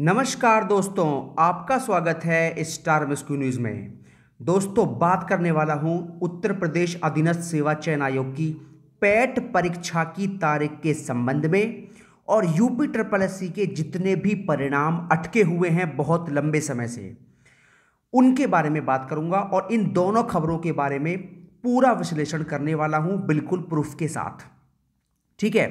नमस्कार दोस्तों आपका स्वागत है स्टार मिस्क्यू न्यूज़ में दोस्तों बात करने वाला हूं उत्तर प्रदेश अधीनस्थ सेवा चयन आयोग की पैट परीक्षा की तारीख के संबंध में और यूपी ट्रिपल एस के जितने भी परिणाम अटके हुए हैं बहुत लंबे समय से उनके बारे में बात करूंगा और इन दोनों खबरों के बारे में पूरा विश्लेषण करने वाला हूं बिल्कुल प्रूफ के साथ ठीक है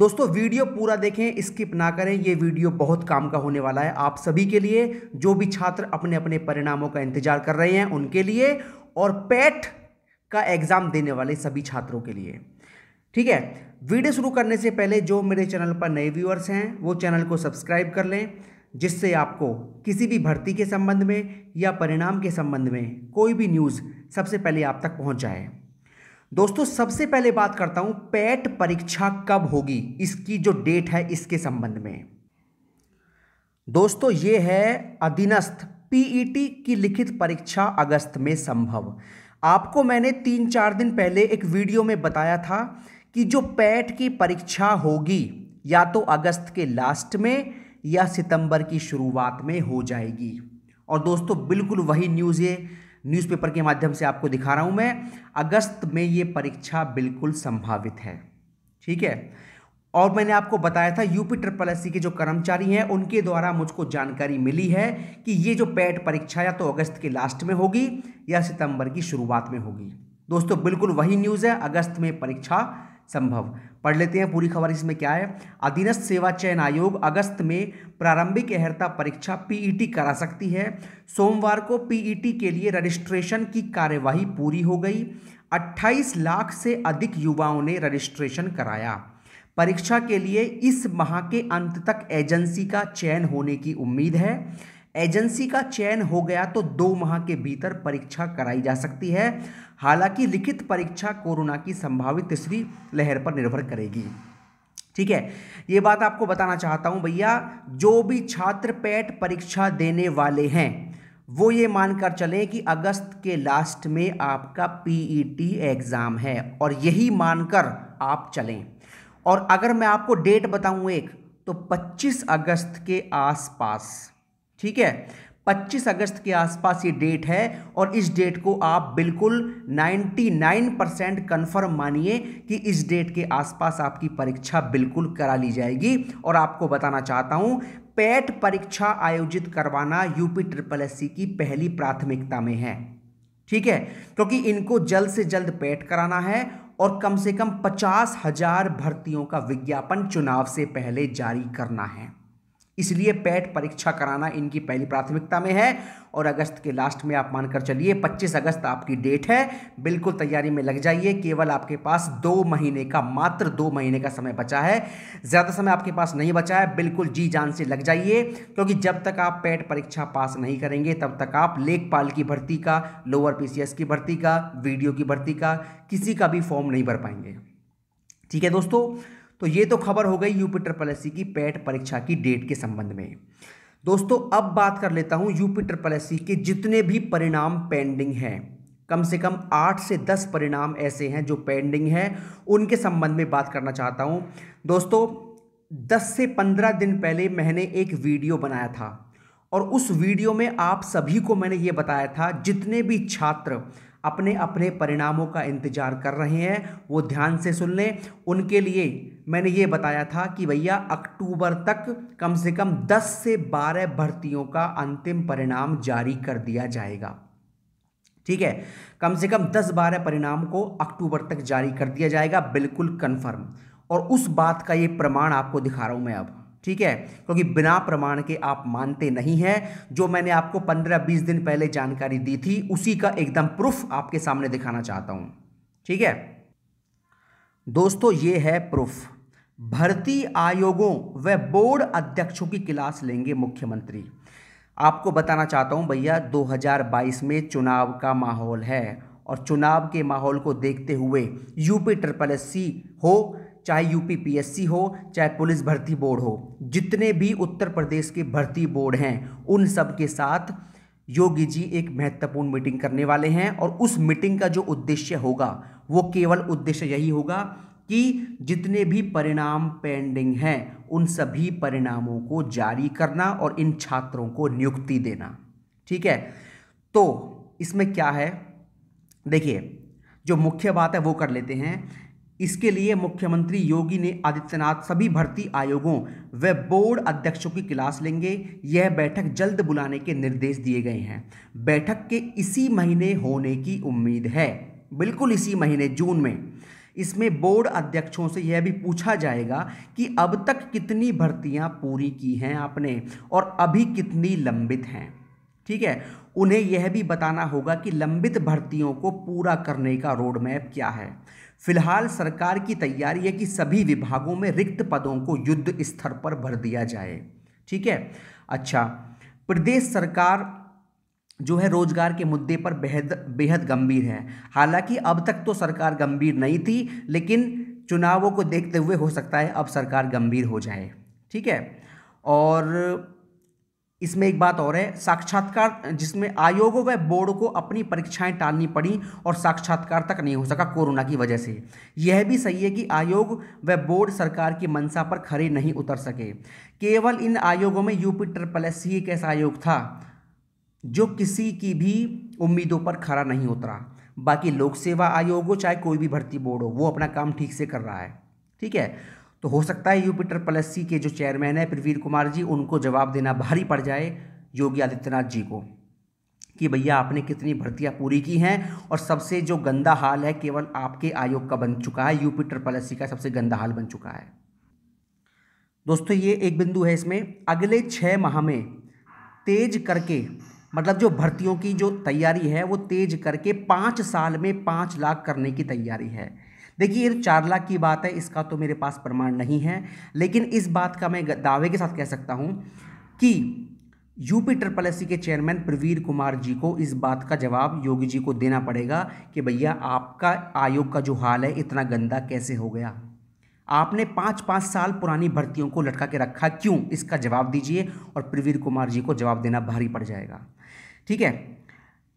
दोस्तों वीडियो पूरा देखें स्किप ना करें ये वीडियो बहुत काम का होने वाला है आप सभी के लिए जो भी छात्र अपने अपने परिणामों का इंतजार कर रहे हैं उनके लिए और पैट का एग्ज़ाम देने वाले सभी छात्रों के लिए ठीक है वीडियो शुरू करने से पहले जो मेरे चैनल पर नए व्यूअर्स हैं वो चैनल को सब्सक्राइब कर लें जिससे आपको किसी भी भर्ती के संबंध में या परिणाम के संबंध में कोई भी न्यूज़ सबसे पहले आप तक पहुँच जाए दोस्तों सबसे पहले बात करता हूं पैट परीक्षा कब होगी इसकी जो डेट है इसके संबंध में दोस्तों ये है अधीनस्थ पीईटी e की लिखित परीक्षा अगस्त में संभव आपको मैंने तीन चार दिन पहले एक वीडियो में बताया था कि जो पैट की परीक्षा होगी या तो अगस्त के लास्ट में या सितंबर की शुरुआत में हो जाएगी और दोस्तों बिल्कुल वही न्यूज़ ये न्यूज़पेपर के माध्यम से आपको दिखा रहा हूँ मैं अगस्त में ये परीक्षा बिल्कुल संभावित है ठीक है और मैंने आपको बताया था यूपी ट्रिपल एस के जो कर्मचारी हैं उनके द्वारा मुझको जानकारी मिली है कि ये जो पैट परीक्षा या तो अगस्त के लास्ट में होगी या सितंबर की शुरुआत में होगी दोस्तों बिल्कुल वही न्यूज़ है अगस्त में परीक्षा संभव पढ़ लेते हैं पूरी खबर इसमें क्या है अधीनस्थ सेवा चयन आयोग अगस्त में प्रारंभिक अहर्ता परीक्षा पीईटी e करा सकती है सोमवार को पीईटी e के लिए रजिस्ट्रेशन की कार्यवाही पूरी हो गई 28 लाख से अधिक युवाओं ने रजिस्ट्रेशन कराया परीक्षा के लिए इस माह के अंत तक एजेंसी का चयन होने की उम्मीद है एजेंसी का चयन हो गया तो दो माह के भीतर परीक्षा कराई जा सकती है हालांकि लिखित परीक्षा कोरोना की संभावित तीसरी लहर पर निर्भर करेगी ठीक है ये बात आपको बताना चाहता हूँ भैया जो भी छात्र पैट परीक्षा देने वाले हैं वो ये मानकर चलें कि अगस्त के लास्ट में आपका पीईटी e एग्ज़ाम है और यही मानकर आप चलें और अगर मैं आपको डेट बताऊँ एक तो 25 अगस्त के आसपास ठीक है 25 अगस्त के आसपास ये डेट है और इस डेट को आप बिल्कुल 99 परसेंट कन्फर्म मानिए कि इस डेट के आसपास आपकी परीक्षा बिल्कुल करा ली जाएगी और आपको बताना चाहता हूँ पैट e परीक्षा आयोजित करवाना यूपी ट्रिपल एस की पहली प्राथमिकता में है ठीक है क्योंकि तो इनको जल्द से जल्द पैट e कराना है और कम से कम पचास हजार भर्तियों का विज्ञापन चुनाव से पहले जारी करना है इसलिए पैट परीक्षा कराना इनकी पहली प्राथमिकता में है और अगस्त के लास्ट में आप मानकर चलिए 25 अगस्त आपकी डेट है बिल्कुल तैयारी में लग जाइए केवल आपके पास दो महीने का मात्र दो महीने का समय बचा है ज़्यादा समय आपके पास नहीं बचा है बिल्कुल जी जान से लग जाइए क्योंकि जब तक आप पैट परीक्षा पास नहीं करेंगे तब तक आप लेखपाल की भर्ती का लोअर पी की भर्ती का वीडियो की भर्ती का किसी का भी फॉर्म नहीं भर पाएंगे ठीक है दोस्तों तो ये तो खबर हो गई यूपीटर पलसी की पैट e परीक्षा की डेट के संबंध में दोस्तों अब बात कर लेता हूँ यूपीटर पलसी के जितने भी परिणाम पेंडिंग हैं कम से कम आठ से दस परिणाम ऐसे हैं जो पेंडिंग हैं उनके संबंध में बात करना चाहता हूँ दोस्तों दस से पंद्रह दिन पहले मैंने एक वीडियो बनाया था और उस वीडियो में आप सभी को मैंने ये बताया था जितने भी छात्र अपने अपने परिणामों का इंतज़ार कर रहे हैं वो ध्यान से सुन लें उनके लिए मैंने ये बताया था कि भैया अक्टूबर तक कम से कम 10 से 12 भर्तियों का अंतिम परिणाम जारी कर दिया जाएगा ठीक है कम से कम 10-12 परिणाम को अक्टूबर तक जारी कर दिया जाएगा बिल्कुल कन्फर्म और उस बात का ये प्रमाण आपको दिखा रहा हूँ मैं अब ठीक है क्योंकि बिना प्रमाण के आप मानते नहीं हैं जो मैंने आपको 15-20 दिन पहले जानकारी दी थी उसी का एकदम प्रूफ आपके सामने दिखाना चाहता हूं ठीक है दोस्तों ये है प्रूफ भर्ती आयोगों व बोर्ड अध्यक्षों की क्लास लेंगे मुख्यमंत्री आपको बताना चाहता हूं भैया 2022 में चुनाव का माहौल है और चुनाव के माहौल को देखते हुए यूपी ट्रिपल एस सी हो चाहे यूपीपीएससी हो चाहे पुलिस भर्ती बोर्ड हो जितने भी उत्तर प्रदेश के भर्ती बोर्ड हैं उन सब के साथ योगी जी एक महत्वपूर्ण मीटिंग करने वाले हैं और उस मीटिंग का जो उद्देश्य होगा वो केवल उद्देश्य यही होगा कि जितने भी परिणाम पेंडिंग हैं उन सभी परिणामों को जारी करना और इन छात्रों को नियुक्ति देना ठीक है तो इसमें क्या है देखिए जो मुख्य बात है वो कर लेते हैं इसके लिए मुख्यमंत्री योगी ने आदित्यनाथ सभी भर्ती आयोगों व बोर्ड अध्यक्षों की क्लास लेंगे यह बैठक जल्द बुलाने के निर्देश दिए गए हैं बैठक के इसी महीने होने की उम्मीद है बिल्कुल इसी महीने जून में इसमें बोर्ड अध्यक्षों से यह भी पूछा जाएगा कि अब तक कितनी भर्तियां पूरी की हैं आपने और अभी कितनी लंबित हैं ठीक है उन्हें यह भी बताना होगा कि लंबित भर्तियों को पूरा करने का रोड मैप क्या है फिलहाल सरकार की तैयारी है कि सभी विभागों में रिक्त पदों को युद्ध स्तर पर भर दिया जाए ठीक है अच्छा प्रदेश सरकार जो है रोजगार के मुद्दे पर बेहद बेहद गंभीर है हालांकि अब तक तो सरकार गंभीर नहीं थी लेकिन चुनावों को देखते हुए हो सकता है अब सरकार गंभीर हो जाए ठीक है और इसमें एक बात और है साक्षात्कार जिसमें आयोगों व बोर्ड को अपनी परीक्षाएं टालनी पड़ी और साक्षात्कार तक नहीं हो सका कोरोना की वजह से यह भी सही है कि आयोग व बोर्ड सरकार की मंशा पर खड़े नहीं उतर सके केवल इन आयोगों में यूपी ट्रिपल एस सी एक ऐसा आयोग था जो किसी की भी उम्मीदों पर खड़ा नहीं उतरा बाकी लोक सेवा आयोग हो चाहे कोई भी भर्ती बोर्ड हो वो अपना काम ठीक से कर रहा है ठीक है तो हो सकता है यूपीटर प्लस सी के जो चेयरमैन है प्रवीर कुमार जी उनको जवाब देना भारी पड़ जाए योगी आदित्यनाथ जी को कि भैया आपने कितनी भर्तियां पूरी की हैं और सबसे जो गंदा हाल है केवल आपके आयोग का बन चुका है यूपीटर प्लस का सबसे गंदा हाल बन चुका है दोस्तों ये एक बिंदु है इसमें अगले छः माह में तेज करके मतलब जो भर्तियों की जो तैयारी है वो तेज करके पाँच साल में पाँच लाख करने की तैयारी है देखिए ये तो चार लाख की बात है इसका तो मेरे पास प्रमाण नहीं है लेकिन इस बात का मैं दावे के साथ कह सकता हूँ कि यूपी ट्रिपल एस के चेयरमैन प्रवीर कुमार जी को इस बात का जवाब योगी जी को देना पड़ेगा कि भैया आपका आयोग का जो हाल है इतना गंदा कैसे हो गया आपने पाँच पाँच साल पुरानी भर्तियों को लटका के रखा क्यों इसका जवाब दीजिए और प्रवीर कुमार जी को जवाब देना भारी पड़ जाएगा ठीक है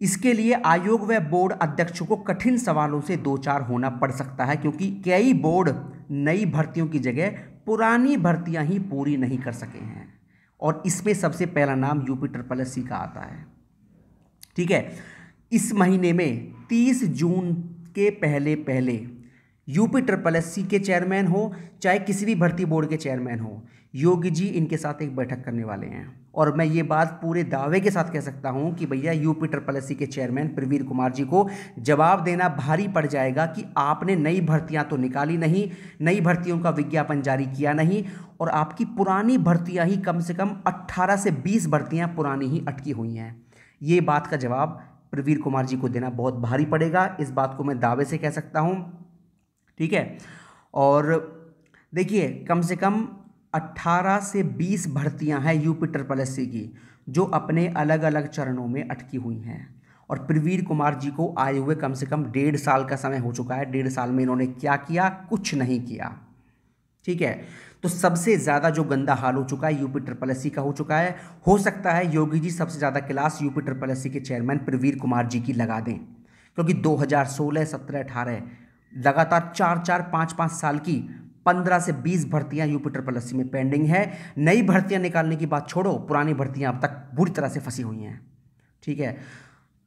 इसके लिए आयोग व बोर्ड अध्यक्ष को कठिन सवालों से दो चार होना पड़ सकता है क्योंकि कई बोर्ड नई भर्तियों की जगह पुरानी भर्तियां ही पूरी नहीं कर सके हैं और इसमें सबसे पहला नाम यूपी ट्रिपल सी का आता है ठीक है इस महीने में 30 जून के पहले पहले यूपी ट्रिपल एस सी के चेयरमैन हो चाहे किसी भी भर्ती बोर्ड के चेयरमैन हो योगी जी इनके साथ एक बैठक करने वाले हैं और मैं ये बात पूरे दावे के साथ कह सकता हूँ कि भैया यूपी ट्रिपल एस के चेयरमैन प्रवीर कुमार जी को जवाब देना भारी पड़ जाएगा कि आपने नई भर्तियाँ तो निकाली नहीं नई भर्तियों का विज्ञापन जारी किया नहीं और आपकी पुरानी भर्तियाँ ही कम से कम 18 से 20 भर्तियाँ पुरानी ही अटकी हुई हैं ये बात का जवाब प्रवीर कुमार जी को देना बहुत भारी पड़ेगा इस बात को मैं दावे से कह सकता हूँ ठीक है और देखिए कम से कम 18 से 20 भर्तियां हैं यूपीटर पलस्सी की जो अपने अलग अलग चरणों में अटकी हुई हैं और प्रवीर कुमार जी को आए हुए कम से कम डेढ़ साल का समय हो चुका है डेढ़ साल में इन्होंने क्या किया कुछ नहीं किया ठीक है तो सबसे ज़्यादा जो गंदा हाल हो चुका है यूपी ट्रिपलसी का हो चुका है हो सकता है योगी जी सबसे ज़्यादा क्लास यूपी ट्रिपलसी के चेयरमैन प्रवीर कुमार जी की लगा दें क्योंकि 2016, 17, 18 लगातार चार चार पाँच पाँच साल की पंद्रह से बीस भर्तियां यूपी ट्रिपल एस में पेंडिंग है नई भर्तियां निकालने की बात छोड़ो पुरानी भर्तियां अब तक बुरी तरह से फंसी हुई हैं ठीक है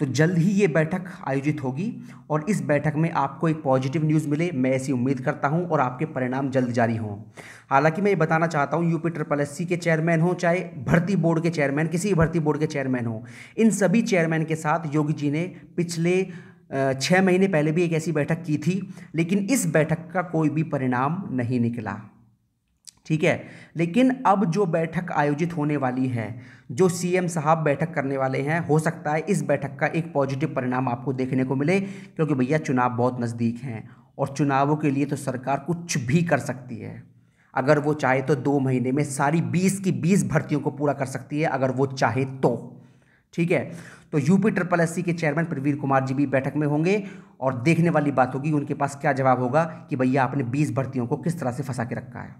तो जल्द ही ये बैठक आयोजित होगी और इस बैठक में आपको एक पॉजिटिव न्यूज़ मिले मैं ऐसी उम्मीद करता हूँ और आपके परिणाम जल्द जारी हों हालांकि मैं ये बताना चाहता हूँ यूपी ट्रिपल एस के चेयरमैन हों चाहे भर्ती बोर्ड के चेयरमैन किसी भर्ती बोर्ड के चेयरमैन हों इन सभी चेयरमैन के साथ योगी जी ने पिछले छः महीने पहले भी एक ऐसी बैठक की थी लेकिन इस बैठक का कोई भी परिणाम नहीं निकला ठीक है लेकिन अब जो बैठक आयोजित होने वाली है जो सीएम साहब बैठक करने वाले हैं हो सकता है इस बैठक का एक पॉजिटिव परिणाम आपको देखने को मिले क्योंकि भैया चुनाव बहुत नज़दीक हैं और चुनावों के लिए तो सरकार कुछ भी कर सकती है अगर वो चाहे तो दो महीने में सारी बीस की बीस भर्तियों को पूरा कर सकती है अगर वो चाहे तो ठीक है तो यूपी ट्रिपल एस के चेयरमैन प्रवीर कुमार जी भी बैठक में होंगे और देखने वाली बात होगी उनके पास क्या जवाब होगा कि भैया आपने बीस भर्तियों को किस तरह से फंसा के रखा है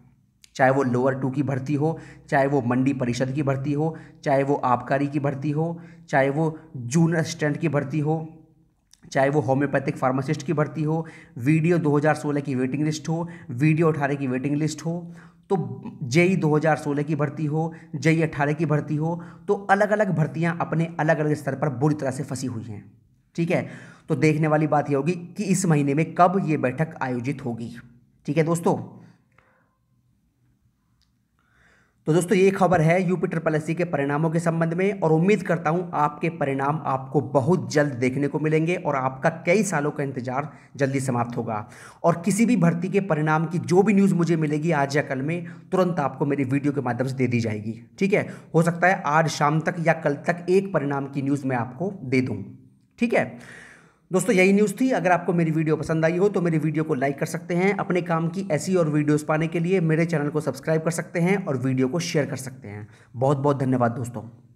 चाहे वो लोअर टू की भर्ती हो चाहे वो मंडी परिषद की भर्ती हो चाहे वो आबकारी की भर्ती हो चाहे वो जूनियर असिस्टेंट की भर्ती हो चाहे वो होम्योपैथिक फार्मासिस्ट की भर्ती हो वीडियो 2016 की वेटिंग लिस्ट हो वीडियो अठारह की वेटिंग लिस्ट हो तो जेई 2016 की भर्ती हो जेई 18 की भर्ती हो तो अलग अलग भर्तियां अपने अलग अलग स्तर पर बुरी तरह से फंसी हुई हैं ठीक है तो देखने वाली बात यह होगी कि इस महीने में कब ये बैठक आयोजित होगी ठीक है दोस्तों तो दोस्तों ये खबर है यूपीटर पॉलिसी के परिणामों के संबंध में और उम्मीद करता हूँ आपके परिणाम आपको बहुत जल्द देखने को मिलेंगे और आपका कई सालों का इंतजार जल्दी समाप्त होगा और किसी भी भर्ती के परिणाम की जो भी न्यूज़ मुझे मिलेगी आज या कल में तुरंत आपको मेरी वीडियो के माध्यम से दे दी जाएगी ठीक है हो सकता है आज शाम तक या कल तक एक परिणाम की न्यूज़ मैं आपको दे दूँ ठीक है दोस्तों यही न्यूज़ थी अगर आपको मेरी वीडियो पसंद आई हो तो मेरी वीडियो को लाइक कर सकते हैं अपने काम की ऐसी और वीडियोस पाने के लिए मेरे चैनल को सब्सक्राइब कर सकते हैं और वीडियो को शेयर कर सकते हैं बहुत बहुत धन्यवाद दोस्तों